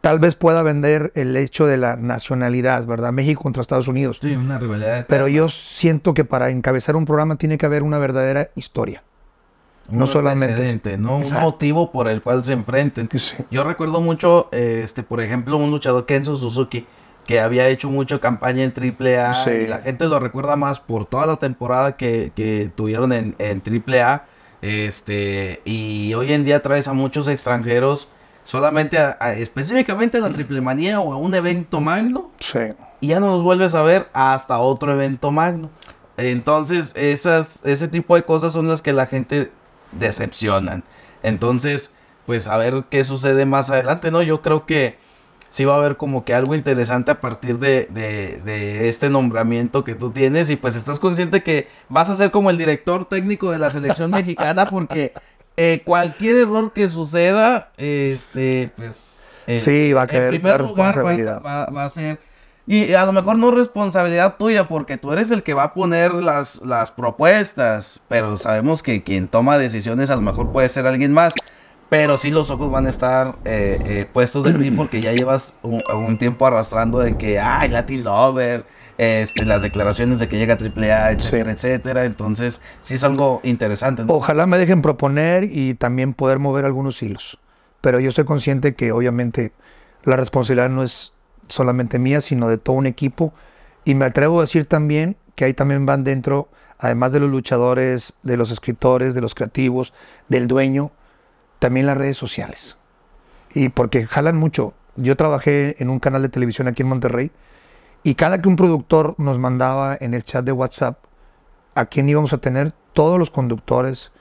tal vez pueda vender el hecho de la nacionalidad, ¿verdad? México contra Estados Unidos. Sí, una rivalidad. Pero yo siento que para encabezar un programa tiene que haber una verdadera historia. no solamente. ¿no? Un motivo por el cual se enfrenten. Yo recuerdo mucho, eh, este, por ejemplo, un luchador, Kenzo Suzuki, que había hecho mucha campaña en AAA. Y la gente lo recuerda más por toda la temporada que, tuvieron en, en AAA. Este, y hoy en día traes a muchos extranjeros solamente a, específicamente a la triple manía o a un evento magno. Sí. Y ya no nos vuelves a ver hasta otro evento magno. Entonces, esas, ese tipo de cosas son las que la gente decepcionan. Entonces, pues a ver qué sucede más adelante, ¿no? Yo creo que sí va a haber como que algo interesante a partir de, de, de, este nombramiento que tú tienes y pues estás consciente que vas a ser como el director técnico de la selección mexicana porque eh, cualquier error que suceda, este, pues... Eh, sí, va a caer primer responsabilidad. Lugar, va, a, ser... Y a lo mejor no responsabilidad tuya, porque tú eres el que va a poner las, las propuestas, pero sabemos que quien toma decisiones a lo mejor puede ser alguien más pero sí los ojos van a estar eh, puestos de ti porque ya llevas un, un, tiempo arrastrando de que, ay, Latin Lover, este, las declaraciones de que llega AAA, etcétera, etcétera. Entonces, sí es algo interesante. Ojalá me dejen proponer y también poder mover algunos hilos. Pero yo estoy consciente que obviamente la responsabilidad no es solamente mía, sino de todo un equipo. Y me atrevo a decir también que ahí también van dentro, además de los luchadores, de los escritores, de los creativos, del dueño, también las redes sociales. Y porque jalan mucho. Yo trabajé en un canal de televisión aquí en Monterrey, y cada que un productor nos mandaba en el chat de WhatsApp a quién íbamos a tener, todos los conductores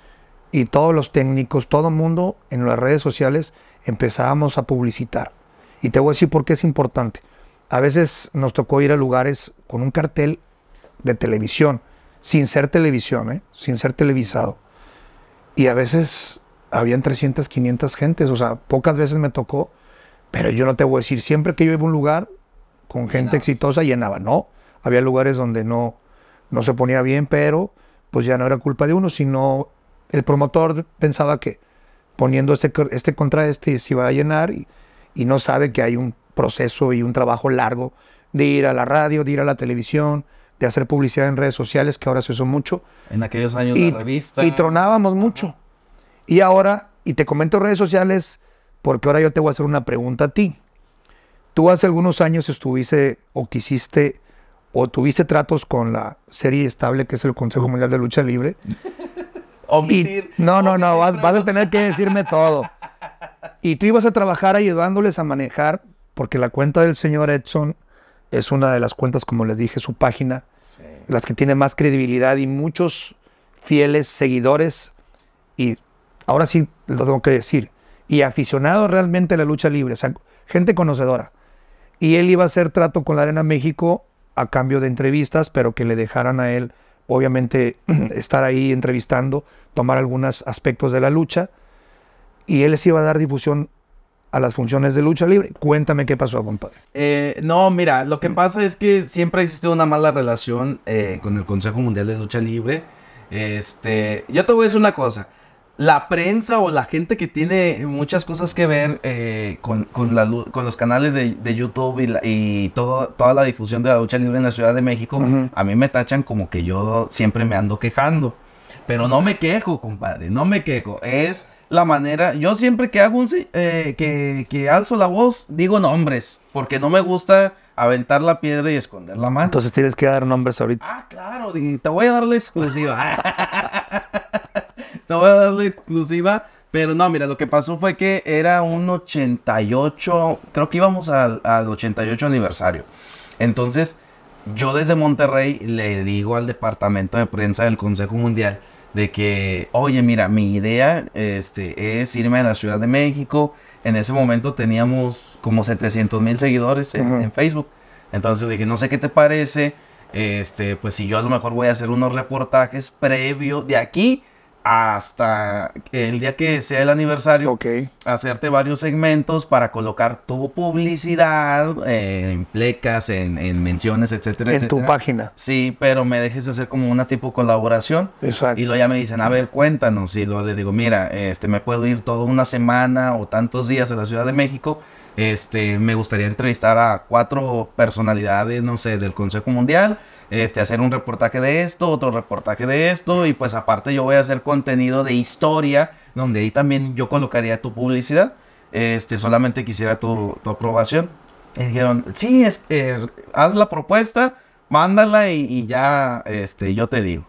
y todos los técnicos, todo el mundo en las redes sociales empezábamos a publicitar. Y te voy a decir por qué es importante. A veces nos tocó ir a lugares con un cartel de televisión, sin ser televisión, ¿eh? sin ser televisado. Y a veces habían 300, 500 gentes, o sea, pocas veces me tocó, pero yo no te voy a decir, siempre que yo iba a un lugar, con gente exitosa llenaba. No, había lugares donde no, no se ponía bien, pero pues ya no era culpa de uno, sino el promotor pensaba que poniendo este, este contra este se iba a llenar y, no sabe que hay un proceso y un trabajo largo de ir a la radio, de ir a la televisión, de hacer publicidad en redes sociales, que ahora se usó mucho. En aquellos años y, revista. Y tronábamos mucho. Y ahora, y te comento redes sociales, porque ahora yo te voy a hacer una pregunta a ti. Tú hace algunos años estuviste o quisiste o tuviste tratos con la serie estable que es el Consejo Mundial de Lucha Libre. no, no, no, vas, a tener que decirme todo. Y tú ibas a trabajar ayudándoles a manejar, porque la cuenta del señor Edson es una de las cuentas, como les dije, su página, las que tiene más credibilidad y muchos fieles seguidores. Y ahora sí lo tengo que decir, y aficionados realmente a la lucha libre, o sea, gente conocedora y él iba a hacer trato con la Arena México a cambio de entrevistas, pero que le dejaran a él, obviamente, estar ahí entrevistando, tomar algunos aspectos de la lucha, y él les iba a dar difusión a las funciones de lucha libre. Cuéntame qué pasó, compadre. Eh, no, mira, lo que mm. pasa es que siempre ha existido una mala relación eh, con el Consejo Mundial de Lucha Libre. Este, yo te voy a decir una cosa la prensa o la gente que tiene muchas cosas que ver eh, con, con, la, con, los canales de, YouTube y, toda la difusión de la lucha libre en la Ciudad de México, a mí me tachan como que yo siempre me ando quejando. Pero no me quejo, compadre, no me quejo. Es la manera, yo siempre que hago un, eh, que, que alzo la voz, digo nombres, porque no me gusta aventar la piedra y esconder la mano. Entonces tienes que dar nombres ahorita. Ah, claro, y te voy a dar la exclusiva. No voy a darle exclusiva. Pero no, mira, lo que pasó fue que era un 88, creo que íbamos al, 88 aniversario. Entonces, yo desde Monterrey le digo al departamento de prensa del Consejo Mundial de que, oye, mira, mi idea este, es irme a la Ciudad de México. En ese momento teníamos como 700 mil seguidores en, en, Facebook. Entonces dije, no sé qué te parece, este, pues si yo a lo mejor voy a hacer unos reportajes previo de aquí hasta el día que sea el aniversario, hacerte varios segmentos para colocar tu publicidad eh, en plecas, en, menciones, etcétera. En tu página. Sí, pero me dejes hacer como una tipo colaboración. Exacto. Y luego ya me dicen, a ver, cuéntanos. Y luego les digo, mira, este, me puedo ir toda una semana o tantos días a la Ciudad de México. Este, me gustaría entrevistar a cuatro personalidades, no sé, del Consejo Mundial este, hacer un reportaje de esto, otro reportaje de esto, y pues aparte yo voy a hacer contenido de historia, donde ahí también yo colocaría tu publicidad, este, solamente quisiera tu, aprobación. Y dijeron, sí, es, eh, haz la propuesta, mándala y, ya este, yo te digo.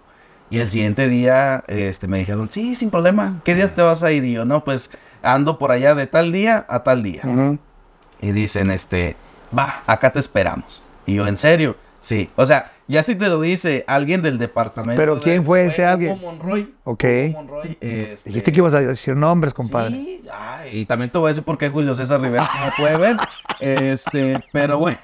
Y el siguiente día este, me dijeron, sí, sin problema, ¿qué días te vas a ir? Y yo, no, pues ando por allá de tal día a tal día. Y dicen, este, va, acá te esperamos. Y yo, en serio, Sí, o sea, ya si te lo dice alguien del departamento. Pero ¿quién fue ese alguien? Monroy. Ok. Monroy, este Dijiste que ibas a decir nombres, compadre. Sí, y también te voy a decir por qué Julio César Rivera no puede ver. Este, pero bueno.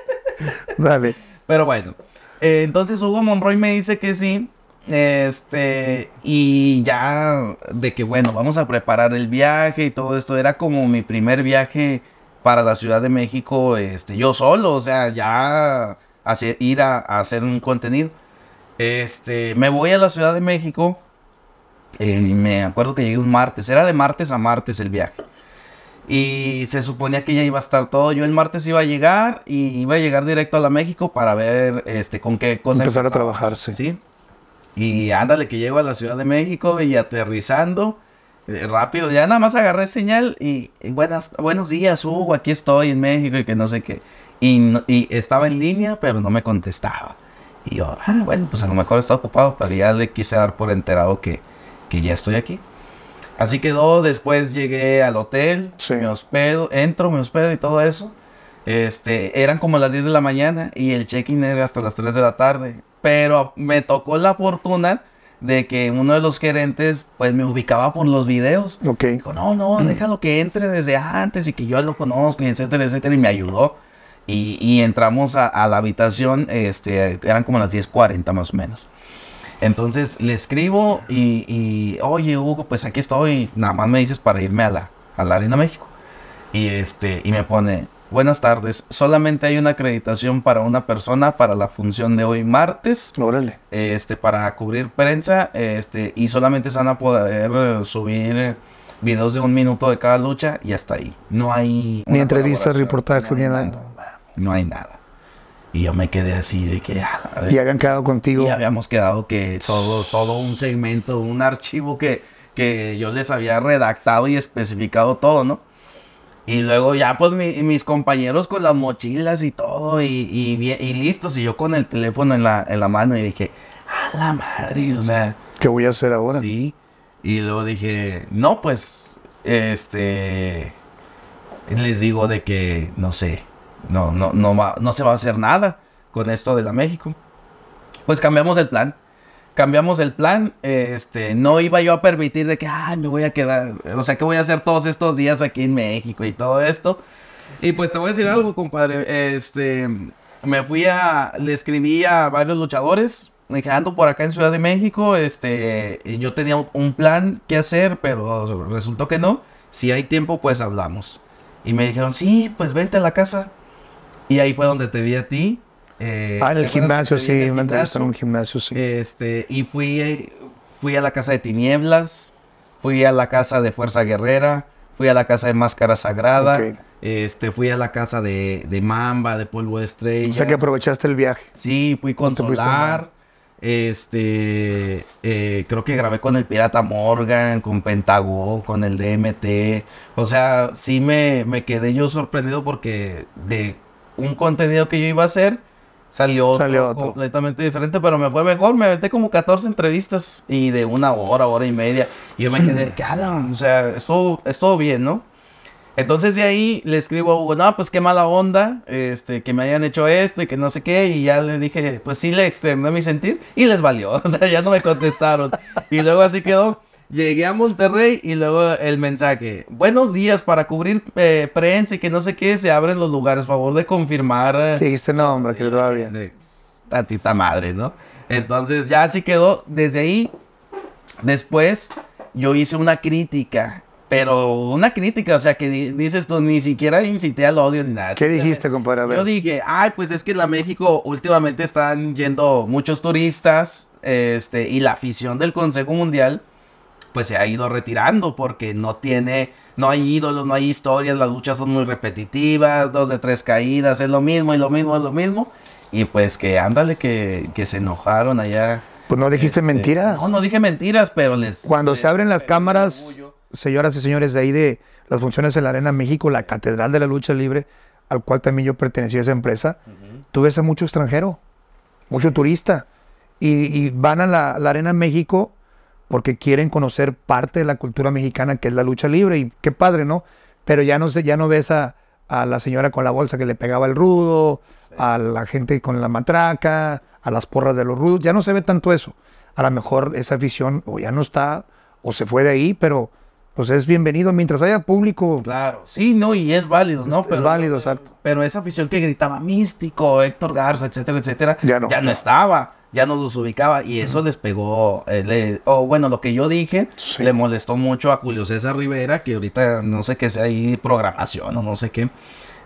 Dale. Pero bueno. Eh, entonces Hugo Monroy me dice que sí. Este, y ya de que bueno, vamos a preparar el viaje y todo esto. Era como mi primer viaje para la Ciudad de México, este, yo solo, o sea, ya hacer, ir a, hacer un contenido. Este, me voy a la Ciudad de México. Eh, y me acuerdo que llegué un martes. Era de martes a martes el viaje. Y se suponía que ya iba a estar todo. Yo el martes iba a llegar y iba a llegar directo a la México para ver este, con qué cosa empezar a trabajar. Sí. Y ándale, que llego a la Ciudad de México y aterrizando eh, rápido. Ya nada más agarré señal y, buenas, buenos días, Hugo. Aquí estoy en México y que no sé qué. Y, estaba en línea, pero no me contestaba. Y yo, ah, bueno, pues a lo mejor está ocupado, pero ya le quise dar por enterado que, que ya estoy aquí. Así quedó, después llegué al hotel, me hospedo, entro, me hospedo y todo eso. Este, eran como las 10 de la mañana y el check-in era hasta las 3 de la tarde. Pero me tocó la fortuna de que uno de los gerentes pues me ubicaba por los videos. Dijo, no, no, déjalo que entre desde antes y que yo lo conozco, y etcétera, etcétera, y me ayudó. Y, entramos a, la habitación, este, eran como las 10.40 más o menos. Entonces le escribo y, oye Hugo, pues aquí estoy, nada más me dices para irme a la, a la Arena México. Y, este, y me pone, buenas tardes, solamente hay una acreditación para una persona para la función de hoy martes. Órale. Este, para cubrir prensa este, y solamente se van a poder eh, subir videos de un minuto de cada lucha y hasta ahí. No hay... Ni entrevistas, reportajes, ni nada no hay nada. Y yo me quedé así de que... Ah, y habían quedado contigo. Y habíamos quedado que todo, todo un segmento, un archivo que, que yo les había redactado y especificado todo, ¿no? Y luego ya pues mis compañeros con las mochilas y todo y, y, y, listos y yo con el teléfono en la, en la mano y dije, a la madre, o ¿Qué voy a hacer ahora? Sí. Y luego dije, no, pues, este, les digo de que, no sé, no, no, no, va, no se va a hacer nada con esto de la México. Pues cambiamos el plan. Cambiamos el plan. este, no iba yo a permitir de que, ah, me voy a quedar, o sea, que voy a hacer todos estos días aquí en México y todo esto. Y pues te voy a decir algo, compadre. Este, me fui a, le escribí a varios luchadores. Me quedando por acá en Ciudad de México. Este, yo tenía un plan que hacer, pero resultó que no. Si hay tiempo, pues hablamos. Y me dijeron, sí, pues vente a la casa. Y ahí fue donde te vi a ti. Eh, ah, en el gimnasio, sí, en el gimnasio? un gimnasio, sí. Este, y fui, fui a la casa de Tinieblas, fui a la casa de Fuerza Guerrera, fui a la casa de Máscara Sagrada, este, fui a la casa de, Mamba, de Polvo de Estrella. O sea que aprovechaste el viaje. Sí, fui a controlar. este, eh, creo que grabé con el Pirata Morgan, con Pentagón, con el DMT. O sea, sí me, me quedé yo sorprendido porque de un contenido que yo iba a hacer, salió, otro, completamente diferente, pero me fue mejor, me metí como 14 entrevistas y de una hora, hora y media, y yo me quedé, Adam, o sea, estuvo, bien, ¿no? Entonces de ahí le escribo a no, pues qué mala onda, este, que me hayan hecho esto y que no sé qué, y ya le dije, pues sí le externé mi sentir, y les valió, o sea, ya no me contestaron, y luego así quedó. Llegué a Monterrey y luego el mensaje. Buenos días, para cubrir eh, prensa y que no sé qué, se abren los lugares. Favor de confirmar. Dijiste no, nombre, que lo bien. tatita madre, ¿no? Entonces ya así quedó. Desde ahí, después, yo hice una crítica. Pero una crítica, o sea, que dices tú, pues, ni siquiera incité al odio ni nada. ¿Qué dijiste, compadre? Yo dije, ay, pues es que la México últimamente están yendo muchos turistas, este, y la afición del Consejo Mundial pues se ha ido retirando porque no tiene, no hay ídolos, no hay historias, las luchas son muy repetitivas, dos de tres caídas, es lo mismo, y lo mismo, es lo mismo. Y pues que ándale, que, que se enojaron allá. Pues no dijiste este, mentiras. No, no dije mentiras, pero les... Cuando se abren las cámaras, señoras y señores, de ahí de las funciones en la Arena México, la Catedral de la Lucha Libre, al cual también yo pertenecía a esa empresa, tú ves a mucho extranjero, mucho turista, y, van a la, Arena México porque quieren conocer parte de la cultura mexicana que es la lucha libre y qué padre, ¿no? Pero ya no sé, ya no ves a, la señora con la bolsa que le pegaba el rudo, a la gente con la matraca, a las porras de los rudos, ya no se ve tanto eso. A lo mejor esa afición o ya no está o se fue de ahí, pero pues es bienvenido mientras haya público. Claro, sí, no, y es válido, ¿no? Es, pero, es válido, exacto. Pero esa afición que gritaba místico, Héctor Garza, etcétera, etcétera, ya no, ya no estaba ya no los ubicaba y eso les pegó, eh, o bueno, lo que yo dije, le molestó mucho a Julio César Rivera, que ahorita no sé qué sea ahí, programación o no sé qué,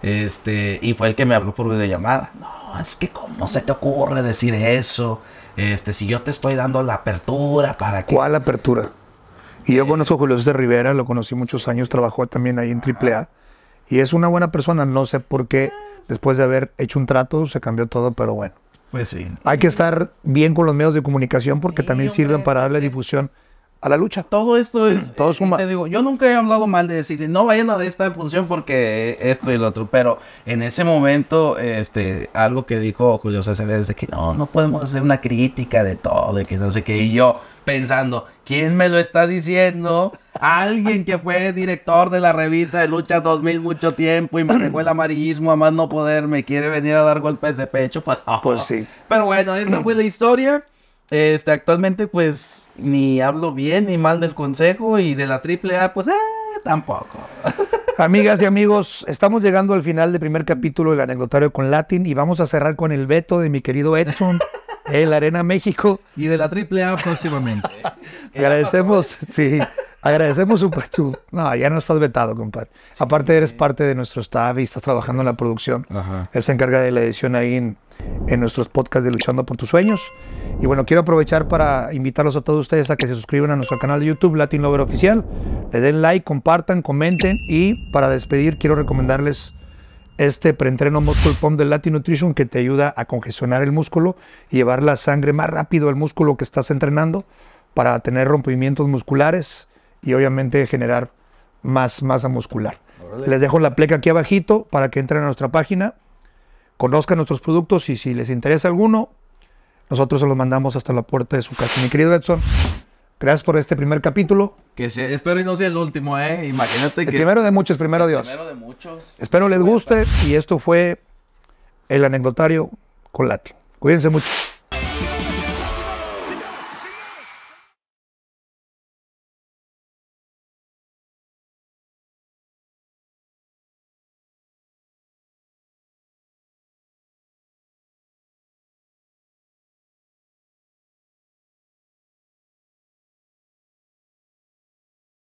este, y fue el que me habló por videollamada. No, es que cómo se te ocurre decir eso, este, si yo te estoy dando la apertura para ¿Cuál apertura? Y yo eh, conozco a Julio César Rivera, lo conocí muchos años, trabajó también ahí en AAA, y es una buena persona, no sé por qué, después de haber hecho un trato, se cambió todo, pero bueno. Pues sí. Hay que estar bien con los medios de comunicación porque también sirven para darle difusión a la lucha. Todo esto es. Mm, todo eh, Te digo, yo nunca he hablado mal de decirle, no vayan a esta función porque esto y lo otro. Pero en ese momento, este, algo que dijo Julio César es de que no, no podemos hacer una crítica de todo, de que no sé qué. Y yo pensando, ¿quién me lo está diciendo? Alguien que fue director de la revista de Lucha 2000 mucho tiempo y dejó el amarillismo a más no poder, me quiere venir a dar golpes de pecho. Pues, pues, sí. Pero bueno, esa fue la historia. Este, actualmente, pues, ni hablo bien ni mal del consejo y de la AAA, pues, eh, tampoco. Amigas y amigos, estamos llegando al final del primer capítulo del anecdotario con Latin y vamos a cerrar con el veto de mi querido Edson en Arena México. Y de la AAA próximamente. agradecemos, sí, agradecemos su, No, ya no estás vetado, compadre. Aparte, eres parte de nuestro staff y estás trabajando en la producción. Él se encarga de la edición ahí en nuestros podcasts de Luchando por tus Sueños. Y bueno, quiero aprovechar para invitarlos a todos ustedes a que se suscriban a nuestro canal de YouTube Latin Lover Oficial, le den like, compartan, comenten y para despedir quiero recomendarles este preentreno Muscle Pump de Latin Nutrition que te ayuda a congestionar el músculo y llevar la sangre más rápido al músculo que estás entrenando para tener rompimientos musculares y obviamente generar más masa muscular. Les dejo la pleca aquí abajito para que entren a nuestra página, conozcan nuestros productos y si les interesa alguno, nosotros se los mandamos hasta la puerta de su casa. Mi querido Edson, Gracias por este primer capítulo. Que sí, espero y no sea el último, ¿eh? Imagínate que... el Primero de muchos, primero de Dios. Primero de muchos. Espero les guste. Pues. Y esto fue el anecdotario con Lati. Cuídense mucho.